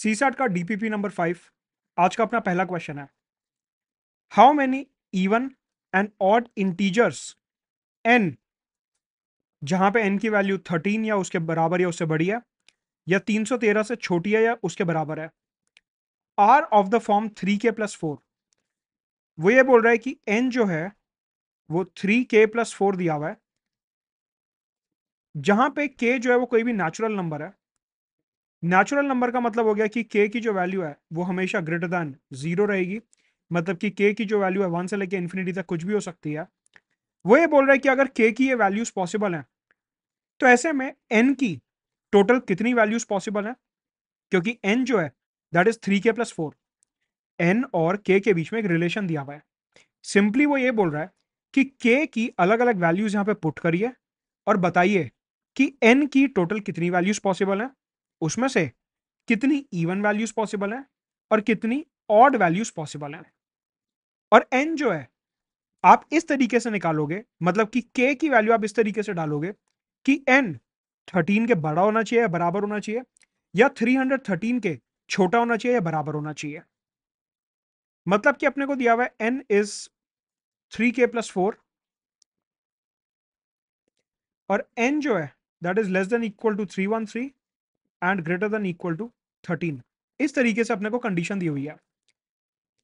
CSAT का DPP number five आज का अपना पहला क्वेश्चन है how many even and odd integers n जहां पे एन की वैल्यू थर्टीन या उसके बराबर या उससे बड़ी है या तीन सौ तेरह से छोटी है या उसके बराबर है are of the form three के प्लस फोर वो ये बोल रहा है कि एन जो है वो थ्री के प्लस फोर दिया हुआ है जहां पे के जो है वो कोई भी नेचुरल नंबर है नेचुरल नंबर का मतलब हो गया कि के की जो वैल्यू है वो हमेशा ग्रेटर दैन जीरो रहेगी मतलब कि के की जो वैल्यू है वन से लेके इन्फिनिटी तक कुछ भी हो सकती है वो ये बोल रहा है कि अगर के की ये वैल्यूज पॉसिबल हैं तो ऐसे में एन की टोटल कितनी वैल्यूज पॉसिबल हैं क्योंकि एन जो है दैट इज थ्री के प्लस फोर एन और के के बीच में एक रिलेशन दिया हुआ है सिंपली वो ये बोल रहा है कि के की अलग अलग वैल्यूज यहाँ पे पुट करिए और बताइए कि एन की टोटल कितनी वैल्यूज पॉसिबल हैं उसमें से कितनी इवन वैल्यूज पॉसिबल है और कितनी ऑड वैल्यूज पॉसिबल है और एन जो है आप इस तरीके से निकालोगे मतलब कि के की वैल्यू आप इस तरीके से डालोगे कि एन थर्टीन के बड़ा होना चाहिए या बराबर होना चाहिए या थ्री हंड्रेड थर्टीन के छोटा होना चाहिए या बराबर होना चाहिए मतलब कि अपने को दिया हुआ है एन इज थ्री के प्लस फोर और एन जो है that is less than equal to three one three and greater than equal to thirteen इस तरीके से अपने को कंडीशन दी हुई है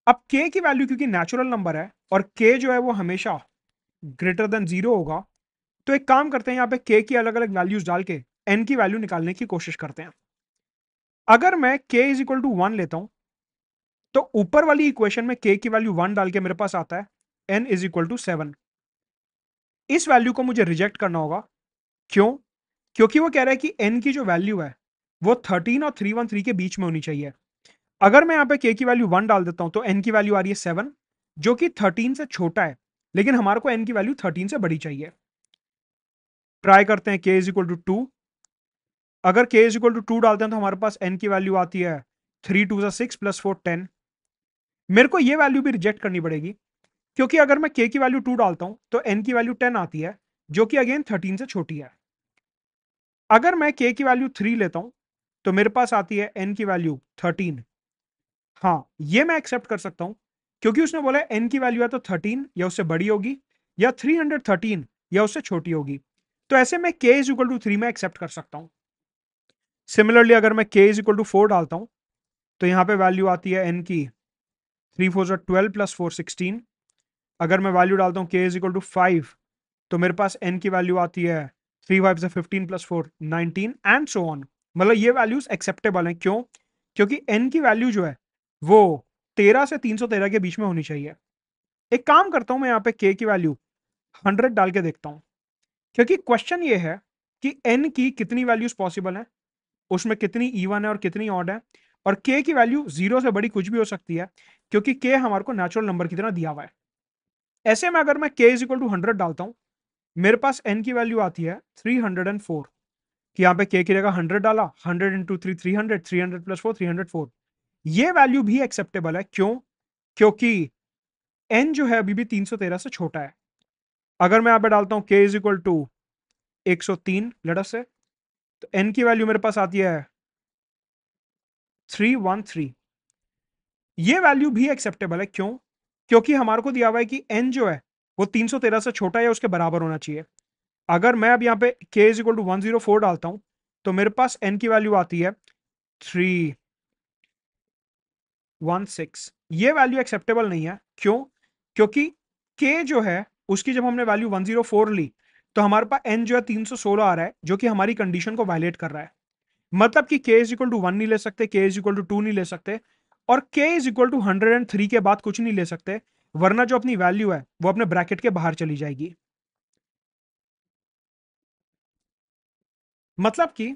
अब के की वैल्यू क्योंकि नेचुरल नंबर है और के जो है वो हमेशा ग्रेटर देन जीरो होगा तो एक काम करते हैं यहाँ पे के की अलग अलग वैल्यूज डाल के एन की वैल्यू निकालने की कोशिश करते हैं अगर मैं के इज इक्वल टू वन लेता हूँ तो ऊपर वाली इक्वेशन में के की वैल्यू वन डाल के मेरे पास आता है N is equal to seven इस वैल्यू को मुझे रिजेक्ट करना होगा क्यों क्योंकि वो कह रहा है कि एन की जो वैल्यू है वो थर्टीन और थ्री वन थ्री के बीच में होनी चाहिए अगर मैं यहाँ पे के की वैल्यू वन डाल देता हूँ तो एन की वैल्यू आ रही है सेवन जो कि थर्टीन से छोटा है लेकिन हमारे को एन की वैल्यू थर्टीन से बड़ी चाहिए ट्राई करते हैं के इज इक्वल टू टू अगर के इज इक्वल टू टू डालते हैं तो हमारे पास एन की वैल्यू आती है थ्री टू सा सिक्स प्लस फोर टेन मेरे को ये वैल्यू भी रिजेक्ट करनी पड़ेगी क्योंकि अगर मैं के की वैल्यू टू डालता हूँ तो एन की वैल्यू टेन आती है जो कि अगेन थर्टीन से छोटी है अगर मैं के की वैल्यू थ्री लेता हूँ तो मेरे पास आती है एन की वैल्यू थर्टीन हाँ ये मैं एक्सेप्ट कर सकता हूँ क्योंकि उसने बोला एन की वैल्यू है तो थर्टीन या उससे बड़ी होगी या थ्री हंड्रेड थर्टीन या उससे छोटी होगी तो ऐसे में K is equal to three में एक्सेप्ट कर सकता हूँ सिमिलरली अगर मैं के इज इक्वल टू फोर डालता हूँ तो यहाँ पे वैल्यू आती है एन की थ्री फोर जो ट्वेल्व प्लस फोर सिक्सटीन अगर मैं वैल्यू डालता हूँ के इज इक्वल टू फाइव तो मेरे पास एन की वैल्यू आती है थ्री फाइव से fifteen plus four nineteen and so on मतलब ये वैल्यूज एक्सेप्टेबल हैं क्यों क्योंकि एन की वैल्यू जो है वो तेरह से तीन सौ तेरह के बीच में होनी चाहिए एक काम करता हूँ मैं यहाँ पे के की वैल्यू हंड्रेड डाल के देखता हूँ क्योंकि क्वेश्चन ये है कि एन की कितनी वैल्यूज पॉसिबल हैं उसमें कितनी ईवन है और कितनी ऑड है और के की वैल्यू जीरो से बड़ी कुछ भी हो सकती है क्योंकि के हमारे को नेचुरल नंबर की तरह दिया हुआ है ऐसे में अगर मैं के इज इक्वल टू हंड्रेड डालता हूँ मेरे पास एन की वैल्यू आती है थ्री हंड्रेड एंड फोर कि यहाँ पे के की जगह हंड्रेड डाला hundred into three three hundred three hundred plus four three hundred four ये वैल्यू भी एक्सेप्टेबल है क्यों क्योंकि एन जो है अभी भी तीन सौ तेरह से छोटा है अगर मैं यहाँ पे डालता हूँ के इज इक्वल टू एक सौ तीन लड़स से तो एन की वैल्यू मेरे पास आती है थ्री वन थ्री ये वैल्यू भी एक्सेप्टेबल है क्यों क्योंकि हमारे को दिया हुआ है कि एन जो है वो 313 से छोटा या उसके बराबर होना चाहिए अगर मैं अब यहाँ पे k is equal to one zero four डालता हूं तो मेरे पास n की वैल्यू आती है थ्री वन सिक्स ये वैल्यू एक्सेप्टेबल नहीं है क्यों क्योंकि k जो है उसकी जब हमने वैल्यू वन जीरो फोर ली तो हमारे पास n जो है तीन सौ सोलह आ रहा है जो कि हमारी कंडीशन को वायलेट कर रहा है मतलब कि k is equal to one नहीं ले सकते k is equal to two नहीं ले सकते और k is equal to hundred and three के बाद कुछ नहीं ले सकते वरना जो अपनी वैल्यू है वो अपने ब्रैकेट के बाहर चली जाएगी मतलब कि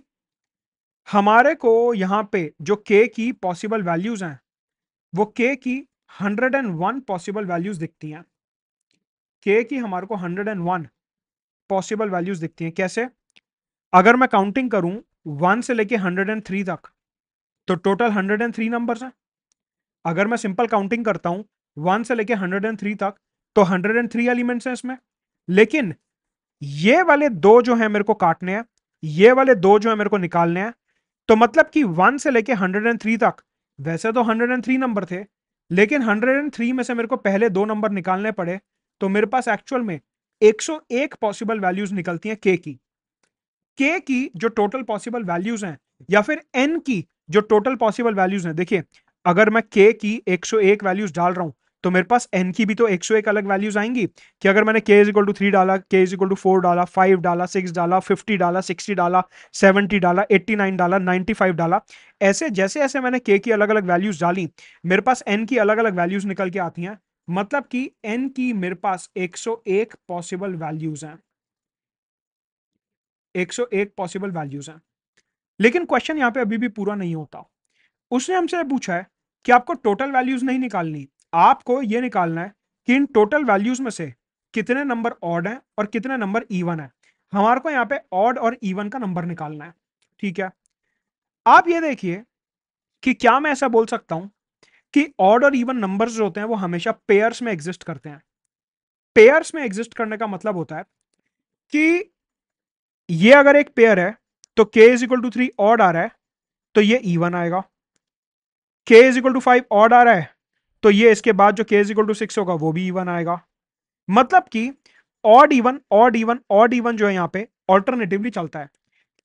हमारे को यहाँ पे जो के की पॉसिबल वैल्यूज हैं वो के की 101 पॉसिबल वैल्यूज दिखती हैं के की हमारे को 101 पॉसिबल वैल्यूज दिखती हैं कैसे अगर मैं काउंटिंग करूं वन से लेके 103 तक तो टोटल 103 नंबर्स हैं अगर मैं सिंपल काउंटिंग करता हूं वन से लेके 103 तक तो 103 एलिमेंट्स हैं इसमें लेकिन ये वाले दो जो हैं मेरे को काटने हैं ये वाले दो जो है मेरे को निकालने हैं तो मतलब कि वन से लेके हंड्रेड एंड थ्री तक वैसे तो हंड्रेड एंड थ्री नंबर थे लेकिन हंड्रेड एंड थ्री में से मेरे को पहले दो नंबर निकालने पड़े तो मेरे पास एक्चुअल में एक एक पॉसिबल वैल्यूज निकलती हैं के की के की जो टोटल पॉसिबल वैल्यूज हैं या फिर एन की जो टोटल पॉसिबल वैल्यूज हैं देखिए अगर मैं के की एक वैल्यूज डाल रहा हूं तो मेरे पास एन की भी तो एक सौ एक अलग वैल्यूज आएंगी कि अगर मैंने के इज इक्वल टू थ्री डाला K is equal to four डाला फाइव डाला सिक्स डाला फिफ्टी डाला सिक्सटी डाला सेवेंटी डाला एट्टी नाइन डाला नाइन्टी फाइव डाला ऐसे जैसे ऐसे मैंने के की अलग अलग वैल्यूज डाली मेरे पास एन की अलग अलग वैल्यूज निकल के आती हैं मतलब कि एन की मेरे पास एक सौ एक पॉसिबल वैल्यूज हैं एक सौ एक पॉसिबल वैल्यूज हैं लेकिन क्वेश्चन यहाँ पे अभी भी पूरा नहीं होता उसने हमसे पूछा है कि आपको टोटल वैल्यूज नहीं निकालनी आपको ये निकालना है कि इन टोटल वैल्यूज में से कितने नंबर ऑड हैं और कितने नंबर ईवन है हमारे को यहाँ पे ऑड और ईवन का नंबर निकालना है ठीक है आप ये देखिए कि क्या मैं ऐसा बोल सकता हूं कि ऑड और इवन नंबर्स जो होते हैं वो हमेशा पेयर्स में एग्जिस्ट करते हैं पेयर्स में एग्जिस्ट करने का मतलब होता है कि ये अगर एक पेयर है तो k is equal to three odd आ रहा है तो ये इवन आएगा k is equal to five odd आ रहा है तो ये इसके बाद जो के इजिकल टू सिक्स होगा वो भी इवन आएगा मतलब कि odd even odd even odd even जो है यहाँ पे ऑल्टरनेटिवली चलता है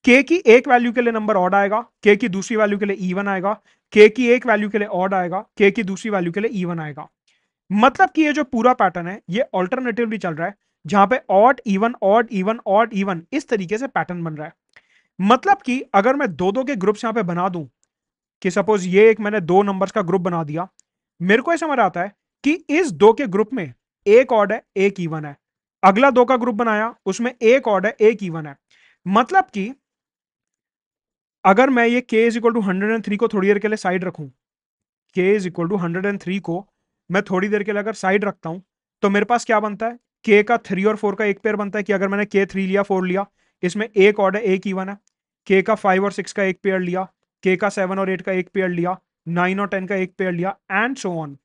के की एक वैल्यू के लिए नंबर ऑड आएगा के की दूसरी वैल्यू के लिए ईवन आएगा के की एक वैल्यू के लिए ऑड आएगा के की दूसरी वैल्यू के लिए ईवन आएगा मतलब कि ये जो पूरा पैटर्न है ये ऑल्टरनेटिवली चल रहा है जहां पे odd even odd even odd even इस तरीके से पैटर्न बन रहा है मतलब कि अगर मैं दो दो के ग्रुप्स यहाँ पे बना दूं कि सपोज ये एक मैंने दो नंबर्स का ग्रुप बना दिया मेरे को ऐसा मजा आता है कि इस दो के ग्रुप में एक ऑड है एक ईवन है अगला दो का ग्रुप बनाया उसमें एक ऑड है एक ईवन है मतलब कि अगर मैं ये k is equal to hundred and three को थोड़ी देर के लिए साइड रखू k is equal to hundred and three को मैं थोड़ी देर के लिए अगर साइड रखता हूं तो मेरे पास क्या बनता है k का थ्री और फोर का एक पेयर बनता है कि अगर मैंने k थ्री लिया फोर लिया इसमें एक है एक ईवन है k का फाइव और सिक्स का एक पेयर लिया k का सेवन और एट का एक पेयर लिया नाइन और टेन का एक पेयर लिया एंड सो ऑन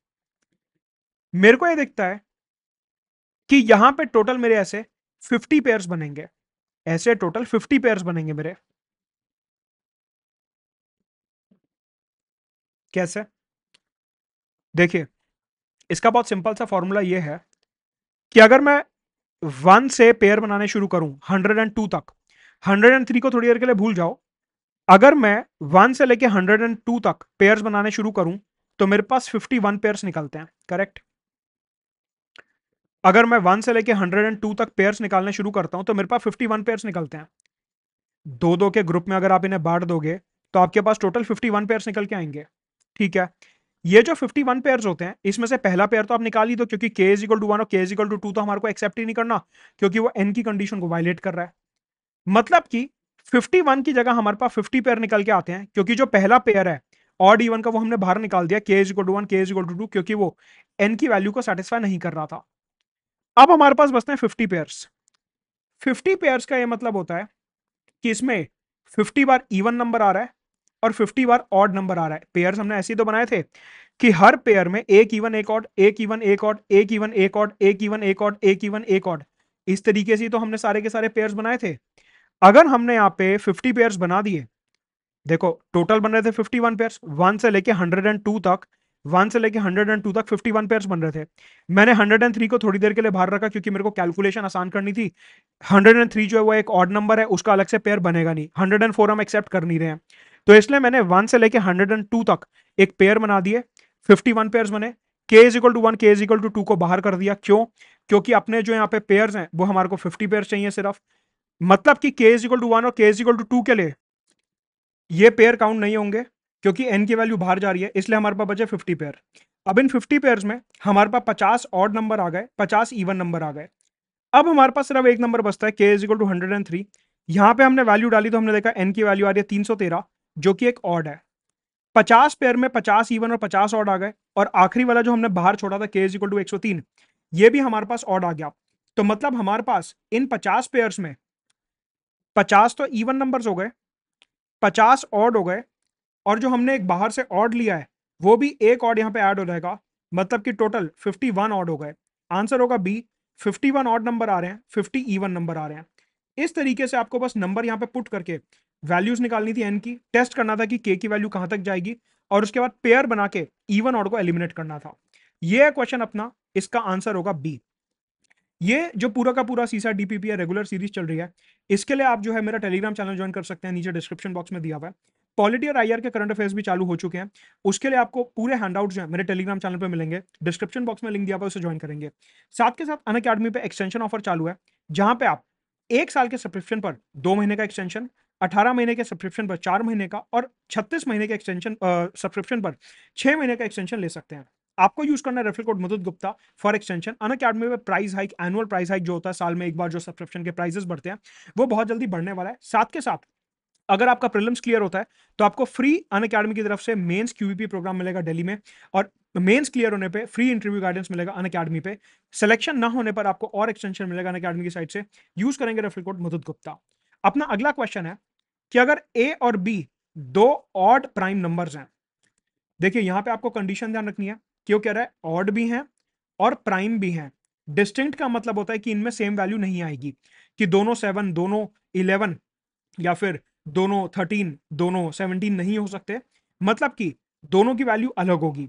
मेरे को ये दिखता है कि यहां पे टोटल मेरे ऐसे फिफ्टी पेयर्स बनेंगे ऐसे टोटल फिफ्टी पेयर्स बनेंगे मेरे कैसे देखिए इसका बहुत सिंपल सा फॉर्मूला ये है कि अगर मैं वन से पेयर बनाने शुरू करूं हंड्रेड एंड टू तक हंड्रेड एंड थ्री को थोड़ी देर के लिए भूल जाओ अगर मैं वन से लेके हंड्रेड एंड टू तक पेयर्स बनाने शुरू करूं तो मेरे पास फिफ्टी वन पेयर्स निकलते हैं करेक्ट अगर मैं वन से लेके हंड्रेड एंड टू तक पेयर्स निकालने शुरू करता हूं तो मेरे पास फिफ्टी वन पेयर्स निकलते हैं दो दो के ग्रुप में अगर आप इन्हें बांट दोगे तो आपके पास टोटल फिफ्टी वन पेयर्स निकल के आएंगे ठीक है ये जो फिफ्टी वन पेयर्स होते हैं इसमें से पहला पेयर तो आप निकाल ही दो क्योंकि के इज इक्वल टू वन और के इज इक्वल टू टू तो हमारे को एक्सेप्ट ही नहीं करना क्योंकि वो एन की कंडीशन को वायलेट कर रहा है मतलब कि 51 की जगह हमारे पास 50 पेयर निकल के आते हैं क्योंकि जो पहला पेयर है ऑड इवन का वो हमने बाहर निकाल दिया K as two one K as two two क्योंकि वो एन की वैल्यू को सेटिस्फाई नहीं कर रहा था अब हमारे पास बचते हैं फिफ्टी पेयर्स फिफ्टी पेयर्स का ये मतलब होता है कि इसमें फिफ्टी बार इवन नंबर आ रहा है और फिफ्टी बार ऑड नंबर आ रहा है पेयर्स हमने ऐसे ही तो बनाए थे कि हर पेयर में एक इवन एक ऑड एक इवन एक ऑड एक इवन एक ऑड एक इवन एक ऑड एक इवन एक ऑड इस तरीके से तो हमने सारे के सारे पेयर्स बनाए थे अगर हमने यहाँ पे 50 पेयर्स बना दिए देखो टोटल बन रहे थे 51 पेयर्स वन से लेके 102 तक वन से लेके 102 तक 51 पेयर्स बन रहे थे मैंने 103 को थोड़ी देर के लिए बाहर रखा क्योंकि मेरे को कैलकुलेशन आसान करनी थी 103 जो है वो एक ऑड नंबर है उसका अलग से पेयर बनेगा नहीं फोर हम एक्सेप्ट कर नहीं रहे हैं तो इसलिए मैंने वन से लेके टू तक एक पेयर बना दिए वन पेयर बने K is equal to one K is equal to two को बाहर कर दिया क्यों क्योंकि अपने जो यहाँ पे पेयर्स हैं वो हमारे को 50 पेयर्स चाहिए सिर्फ मतलब कि के इज इक्वल टू वन और के इज इक्वल टू टू के लिए ये पेयर काउंट नहीं होंगे क्योंकि एन की वैल्यू बाहर जा रही है इसलिए हमारे पास बचे फिफ्टी पेयर अब इन फिफ्टी पेयर्स में हमारे पास पचास ऑड नंबर आ गए पचास इवन नंबर आ गए अब हमारे पास सिर्फ एक नंबर बचता है K is equal to hundred and three यहाँ पे हमने वैल्यू डाली तो हमने देखा एन की वैल्यू आ रही है तीन सौ तेरह जो कि एक ऑड है पचास पेयर में पचास ईवन और पचास ऑड आ गए और आखिरी वाला जो हमने बाहर छोड़ा था के इज इक्वल टू एक सौ तीन ये भी हमारे पास ऑड आ गया तो मतलब हमारे पास इन पचास पेयर्स में पचास तो इवन नंबर्स हो गए पचास ऑड हो गए और जो हमने एक बाहर से ऑड लिया है वो भी एक ऑड यहाँ पे ऐड हो जाएगा मतलब कि टोटल 51 ऑड हो गए आंसर होगा बी 51 ऑड नंबर आ रहे हैं 50 इवन नंबर आ रहे हैं इस तरीके से आपको बस नंबर यहाँ पे पुट करके वैल्यूज निकालनी थी एन की टेस्ट करना था कि के की वैल्यू कहाँ तक जाएगी और उसके बाद पेयर बना के इवन ऑड को एलिमिनेट करना था ये है क्वेश्चन अपना इसका आंसर होगा बी ये जो पूरा का पूरा सीसा डीपीपी है रेगुलर सीरीज चल रही है इसके लिए आप जो है मेरा टेलीग्राम चैनल ज्वाइन कर सकते हैं नीचे डिस्क्रिप्शन बॉक्स में दिया हुआ है पॉलिटी और आईआर के करंट अफेयर्स भी चालू हो चुके हैं उसके लिए आपको पूरे हैंडआउट जो है मेरे टेलीग्राम चैनल पर मिलेंगे डिस्क्रिप्शन बॉक्स में लिंक दिया हुआ है उसे ज्वाइन करेंगे साथ के साथ अन अकेडमी पर एक्सटेंशन ऑफर चालू है जहाँ पर आप एक साल के सब्सक्रिप्शन पर दो महीने का एक्सटेंशन 18 महीने के सब्सक्रिप्शन पर चार महीने का और 36 महीने के एक्सटेंशन सब्सक्रिप्शन पर छः महीने का एक्सटेंशन ले सकते हैं आपको यूज करना है referral code Madhur Gupta for extension Unacademy में price hike annual price hike जो होता है साल में एक बार जो सब्सक्रिप्शन के प्राइजेस बढ़ते हैं वो बहुत जल्दी बढ़ने वाला है साथ के साथ अगर आपका प्रॉब्लम्स क्लियर होता है तो आपको फ्री अन अकेडमी की तरफ से मेंस क्यूवीपी प्रोग्राम मिलेगा दिल्ली में और मेंस क्लियर होने पे फ्री इंटरव्यू गाइडेंस मिलेगा अन अकेडमी पे सिलेक्शन ना होने पर आपको और एक्सटेंशन मिलेगा अन अकेडमी की साइड से यूज करेंगे रेफरल कोड मधुत गुप्ता अपना अगला क्वेश्चन है कि अगर ए और बी दो ऑड प्राइम नंबर्स हैं देखिए यहां पे आपको कंडीशन ध्यान रखनी है क्यों कह रहा है ऑड भी हैं और प्राइम भी हैं डिस्टिंक्ट का मतलब होता है कि इनमें सेम वैल्यू नहीं आएगी कि दोनों सेवन दोनों इलेवन या फिर दोनों थर्टीन दोनों सेवनटीन नहीं हो सकते मतलब कि दोनों की वैल्यू अलग होगी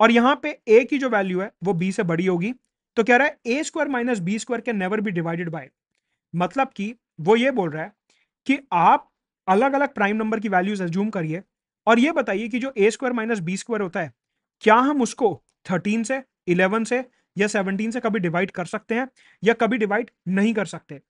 और यहाँ पे ए की जो वैल्यू है वो बी से बड़ी होगी तो कह रहा है A square minus B square can never be divided by मतलब कि वो ये बोल रहा है कि आप अलग अलग प्राइम नंबर की वैल्यूज एज्यूम करिए और ये बताइए कि जो A square minus B square होता है क्या हम उसको थर्टीन से इलेवन से या सेवनटीन से कभी डिवाइड कर सकते हैं या कभी डिवाइड नहीं कर सकते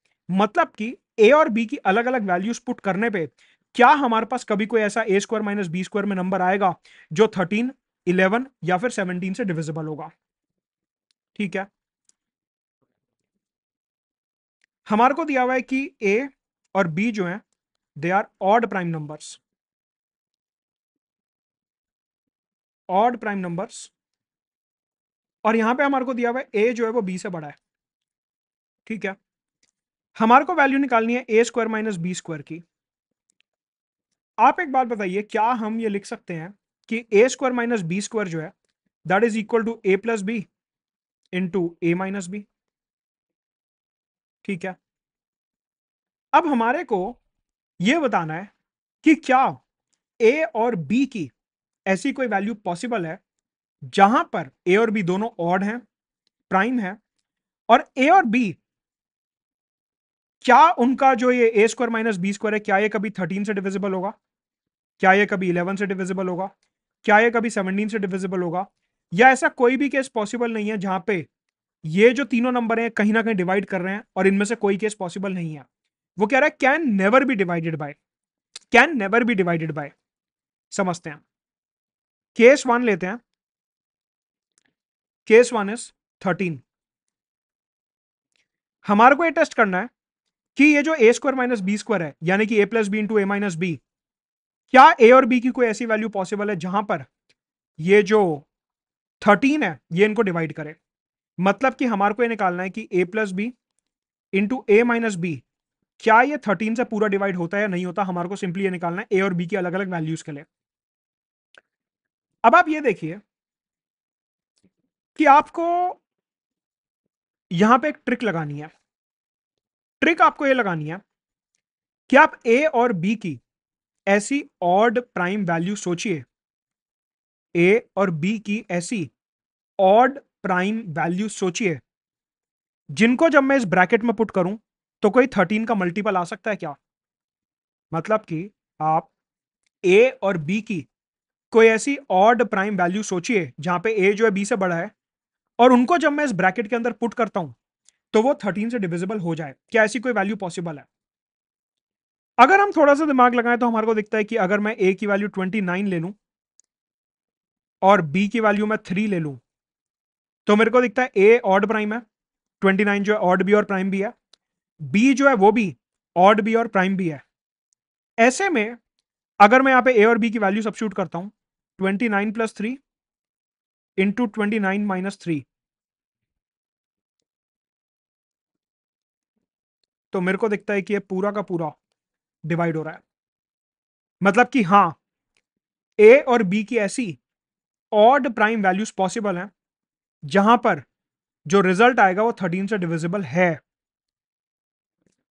मतलब कि ए और बी की अलग अलग वैल्यूज पुट करने पे क्या हमारे पास कभी कोई ऐसा A square minus B square में नंबर आएगा जो थर्टीन इलेवन या फिर सेवनटीन से डिविजिबल होगा ठीक है हमारे को दिया हुआ है कि ए और बी जो है they are odd prime numbers odd prime numbers और यहां पे हमारे को दिया हुआ है ए जो है वो बी से बड़ा है ठीक है हमारे को वैल्यू निकालनी है A square minus B square की आप एक बात बताइए क्या हम ये लिख सकते हैं कि A square minus B square जो है that is equal to A plus B into A minus B ठीक है अब हमारे को ये बताना है कि क्या ए और बी की ऐसी कोई वैल्यू पॉसिबल है जहां पर ए और बी दोनों ऑड हैं प्राइम है और ए और बी क्या उनका जो ये A square minus B square है क्या ये कभी थर्टीन से डिविजिबल होगा क्या ये कभी इलेवन से डिविजिबल होगा क्या ये कभी सेवनटीन से डिविजिबल होगा या ऐसा कोई भी केस पॉसिबल नहीं है जहां पे ये जो तीनों नंबर हैं कहीं ना कहीं डिवाइड कर रहे हैं और इनमें से कोई केस पॉसिबल नहीं है वो कह रहा है can never be divided by can never be divided by समझते हैं केस वन लेते हैं केस वन इज थर्टीन हमारे को ये टेस्ट करना है कि ये जो A square minus B square है यानी कि A plus B into A minus B क्या ए और बी की कोई ऐसी वैल्यू पॉसिबल है जहां पर ये जो थर्टीन है ये इनको डिवाइड करे मतलब कि हमारे को ये निकालना है कि A plus B into A minus B क्या ये थर्टीन से पूरा डिवाइड होता है या नहीं होता हमारे को सिंपली ये निकालना है ए और बी की अलग अलग वैल्यूज के लिए अब आप ये देखिए कि आपको यहां पे एक ट्रिक लगानी है ट्रिक आपको ये लगानी है कि आप ए और बी की ऐसी ऑड प्राइम वैल्यू सोचिए ए और बी की ऐसी ऑड प्राइम वैल्यू सोचिए जिनको जब मैं इस ब्रैकेट में पुट करूं तो कोई थर्टीन का मल्टीपल आ सकता है क्या मतलब कि आप ए और बी की कोई ऐसी ऑड प्राइम वैल्यू सोचिए जहां पे ए जो है बी से बड़ा है और उनको जब मैं इस ब्रैकेट के अंदर पुट करता हूं तो वो थर्टीन से डिविजिबल हो जाए क्या ऐसी कोई वैल्यू पॉसिबल है अगर हम थोड़ा सा दिमाग लगाएं तो हमारे को दिखता है कि अगर मैं ए की वैल्यू ट्वेंटी नाइन ले लू और बी की वैल्यू मैं थ्री ले लू तो मेरे को दिखता है ए ऑड प्राइम है ट्वेंटी नाइन जो है ऑड बी और प्राइम भी है बी जो है वो भी ऑड बी और प्राइम भी है ऐसे में अगर मैं यहाँ पे ए और बी की वैल्यू सब्सिट्यूट करता हूँ twenty nine plus three into twenty nine minus three तो मेरे को दिखता है कि ये पूरा का पूरा डिवाइड हो रहा है मतलब कि हाँ ए और बी की ऐसी ऑड प्राइम वैल्यूज पॉसिबल हैं जहां पर जो रिजल्ट आएगा वो थर्टीन से डिविजिबल है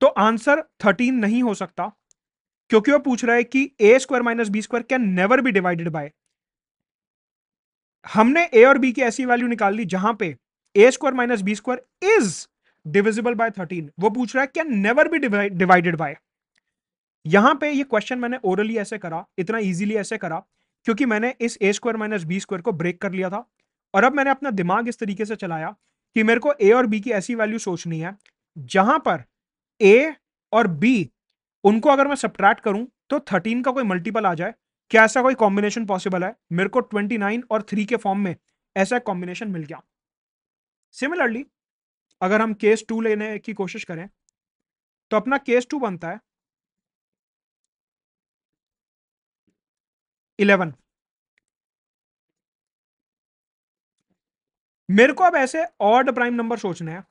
तो आंसर थर्टीन नहीं हो सकता क्योंकि वो पूछ रहा है कि A square minus B square can never be divided by हमने ए और बी की ऐसी वैल्यू निकाल ली जहां पे A square minus B square is divisible by thirteen वो पूछ रहा है can never be divided by यहां पे ये क्वेश्चन मैंने ओरली ऐसे करा इतना इजीली ऐसे करा क्योंकि मैंने इस A square minus B square को ब्रेक कर लिया था और अब मैंने अपना दिमाग इस तरीके से चलाया कि मेरे को ए और बी की ऐसी वैल्यू सोचनी है जहां पर ए और बी उनको अगर मैं सब्ट्रैक्ट करूं तो थर्टीन का कोई मल्टीपल आ जाए क्या ऐसा कोई कॉम्बिनेशन पॉसिबल है मेरे को 29 और 3 के फॉर्म में ऐसा कॉम्बिनेशन मिल गया सिमिलरली अगर हम केस टू लेने की कोशिश करें तो अपना केस टू बनता है इलेवन मेरे को अब ऐसे ऑड प्राइम नंबर सोचने हैं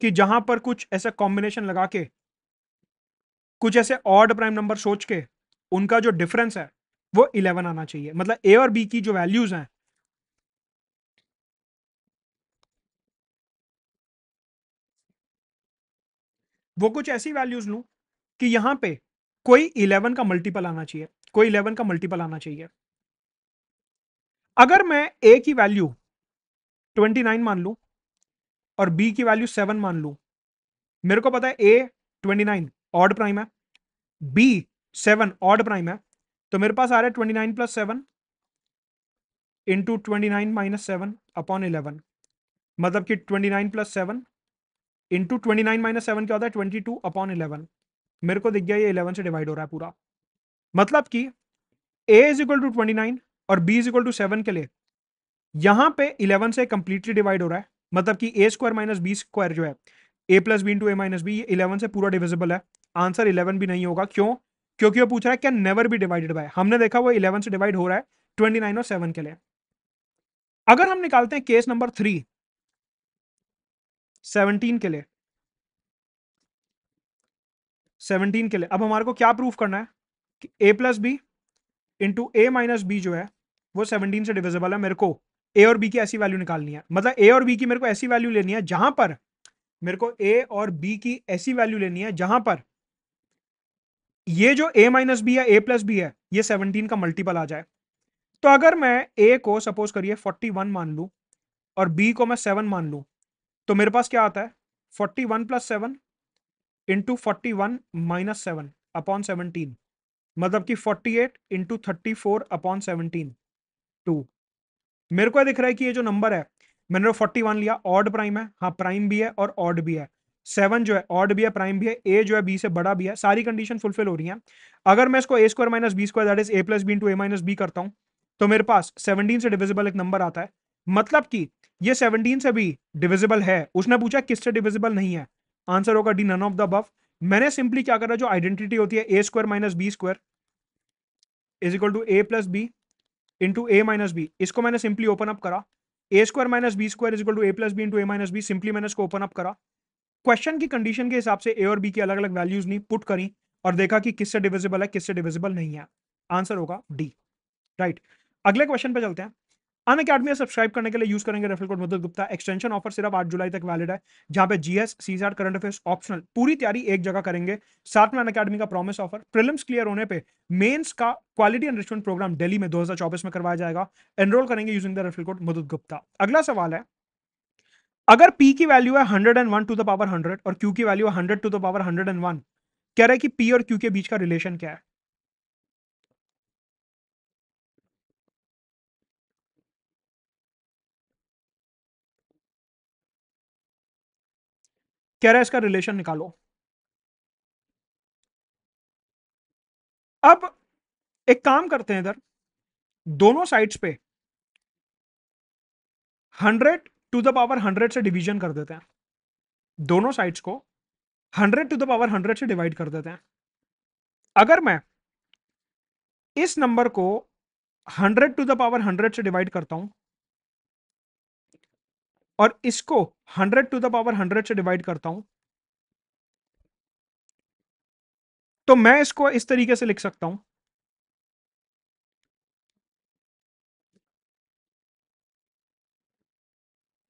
कि जहां पर कुछ ऐसा कॉम्बिनेशन लगा के कुछ ऐसे ऑड प्राइम नंबर सोच के उनका जो डिफरेंस है वो इलेवन आना चाहिए मतलब ए और बी की जो वैल्यूज हैं वो कुछ ऐसी वैल्यूज लू कि यहां पे कोई इलेवन का मल्टीपल आना चाहिए कोई इलेवन का मल्टीपल आना चाहिए अगर मैं ए की वैल्यू ट्वेंटी नाइन मान लू और बी की वैल्यू सेवन मान लू मेरे को पता है A twenty nine odd prime है बी सेवन ऑड प्राइम है तो मेरे पास आ रहा है twenty nine plus seven into twenty nine minus seven upon eleven मतलब कि twenty nine plus seven into twenty nine minus seven क्या होता है ट्वेंटी टू अपॉन इलेवन मेरे को दिख गया ये इलेवन से डिवाइड हो रहा है पूरा मतलब कि A is equal to twenty nine और B is equal to seven के लिए यहाँ पे इलेवन से कंप्लीटली डिवाइड हो रहा है मतलब कि A square minus B square जो है A plus B into A minus B ये इलेवन से पूरा डिविजिबल है आंसर इलेवन भी नहीं होगा क्यों क्योंकि वो पूछ रहा है क्या नेवर बी डिवाइडेड बाय हमने देखा वो इलेवन से डिवाइड हो रहा है ट्वेंटी नाइन और सेवन के लिए अगर हम निकालते हैं केस नंबर थ्री सेवनटीन के लिए सेवनटीन के लिए अब हमारे को क्या प्रूफ करना है कि A plus B into A minus B जो है वो सेवनटीन से डिविजिबल है मेरे को ए और बी की ऐसी वैल्यू निकालनी है मतलब ए और बी की मेरे को ऐसी वैल्यू लेनी है जहां पर मेरे को ए और बी की ऐसी वैल्यू लेनी है जहां पर ये जो ए माइनस बी है ए प्लस बी है ये सेवनटीन का मल्टीपल आ जाए तो अगर मैं ए को सपोज करिए फोर्टी वन मान लू और बी को मैं सेवन मान लू तो मेरे पास क्या आता है forty one plus seven into forty one minus seven upon seventeen मतलब कि forty eight into thirty four upon seventeen two मेरे को दिख रहा है कि ये जो नंबर है मैंने फोर्टी वन लिया ऑड प्राइम है हाँ प्राइम भी है और ऑड भी है सेवन जो है ऑड भी है प्राइम भी है ए जो है बी से बड़ा भी है सारी कंडीशन फुलफिल हो रही है अगर मैं इसको A square minus B square that is A plus B into A minus B करता हूँ तो मेरे पास सेवनटीन से डिविजिबल एक नंबर आता है मतलब कि ये सेवनटीन से भी डिविजिबल है उसने पूछा किससे डिविजिबल नहीं है आंसर होगा D none of the above मैंने सिंपली क्या करा जो आइडेंटिटी होती है A square minus B square is equal to A plus B into A minus B इसको मैंने सिंपली ओपन अप करा A square minus B square is equal to A plus B into A minus B simply मैंने इसको open up करा question की condition के हिसाब से ए और बी की अलग अलग वैल्यूज नहीं पुट करी और देखा कि किससे डिविजिबल है किससे डिविजिबल नहीं है आंसर होगा डी राइट अगले क्वेश्चन पे चलते हैं अन अकेडमी सब्सक्राइब करने के लिए यूज करेंगे refer code Madhur Gupta extension offer सिर्फ आठ जुलाई तक वैलिड है जहां पे GS CR current affairs optional पूरी तैयारी एक जगह करेंगे साथ में अन अकेडमी का प्रॉमिस ऑफर प्रिलिम्स क्लियर होने पे मेंस का क्वालिटी एनरिचमेंट प्रोग्राम डेली में दो में करवाया जाएगा एनरोल करेंगे using the refer code Madhur Gupta अगला सवाल है अगर P की वैल्यू है 101 टू द पावर 100 और Q की वैल्यू है 100 टू द पावर 101 कह रहा है कि P और Q के बीच का रिलेशन क्या है कह रहा है इसका रिलेशन निकालो अब एक काम करते हैं इधर दोनों साइड्स पे 100 टू द पावर हंड्रेड से डिवीजन कर देते हैं दोनों साइड्स को hundred to the power hundred से डिवाइड कर देते हैं अगर मैं इस नंबर को hundred to the power hundred से डिवाइड करता हूं और इसको hundred to the power hundred से डिवाइड करता हूं तो मैं इसको इस तरीके से लिख सकता हूं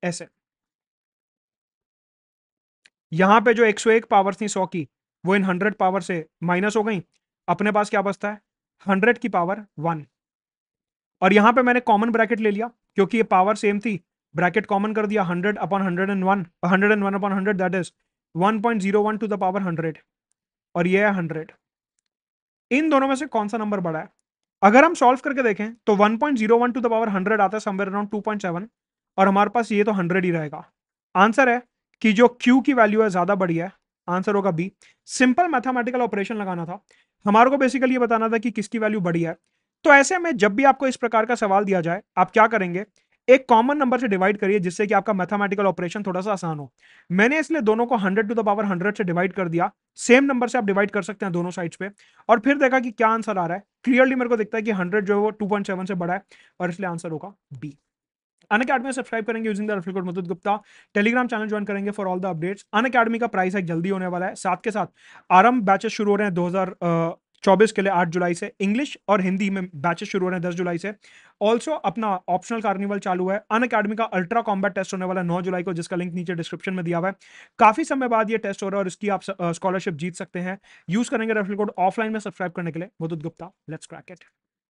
ऐसे यहां पे जो 101 पावर थी 100 की वो इन 100 पावर से माइनस हो गई अपने पास क्या बचता है 100 की पावर वन और यहां पे मैंने कॉमन ब्रैकेट ले लिया क्योंकि ये पावर सेम थी ब्रैकेट कॉमन कर दिया hundred upon hundred and one hundred and one upon hundred that is one point zero one to the power hundred और ये है हंड्रेड इन दोनों में से कौन सा नंबर बड़ा है अगर हम सॉल्व करके देखें तो one to the power hundred आता है समवेयर अराउंड 2.7 और हमारे पास ये तो हंड्रेड ही रहेगा आंसर है कि जो क्यू की वैल्यू है ज़्यादा बड़ी है आंसर होगा बी सिंपल मैथमेटिकल ऑपरेशन लगाना था हमारे को बेसिकली ये बताना था कि किसकी वैल्यू बड़ी है तो ऐसे में जब भी आपको इस प्रकार का सवाल दिया जाए आप क्या करेंगे एक कॉमन नंबर से डिवाइड करिए जिससे कि आपका मैथमेटिकल ऑपरेशन थोड़ा सा आसान हो मैंने इसलिए दोनों को 100 टू द पावर 100 से डिवाइड कर दिया सेम नंबर से आप डिवाइड कर सकते हैं दोनों साइड्स पे और फिर देखा कि क्या आंसर आ रहा है क्लियरली मेरे को दिखता है कि 100 जो है वो 2.7 से बड़ा है और इसलिए आंसर होगा बी अन अकेडमी सब्सक्राइब करेंगे using the referral code Madhur Gupta telegram channel join करेंगे for all the updates Unacademy का प्राइस है जल्दी होने वाला है साथ के साथ आरम बैचेस शुरू हो रहे हैं दो चौबीस के लिए आठ जुलाई से इंग्लिश और हिंदी में बैचेस शुरू हो रहे हैं दस जुलाई से ऑल्सो अपना ऑप्शनल कार्निवल चालू है अन अकेडमी का अल्ट्रा कॉम्बैट टेस्ट होने वाला है नौ जुलाई को जिसका लिंक नीचे डिस्क्रिप्शन में दिया हुआ है काफी समय बाद ये टेस्ट हो रहा है और इसकी आप स्कॉलरशिप जीत सकते हैं यूज करेंगे रेफरल कोड ऑफलाइन में सब्सक्राइब करने के लिए मधुद गुप्ता लेट्स क्रैकेट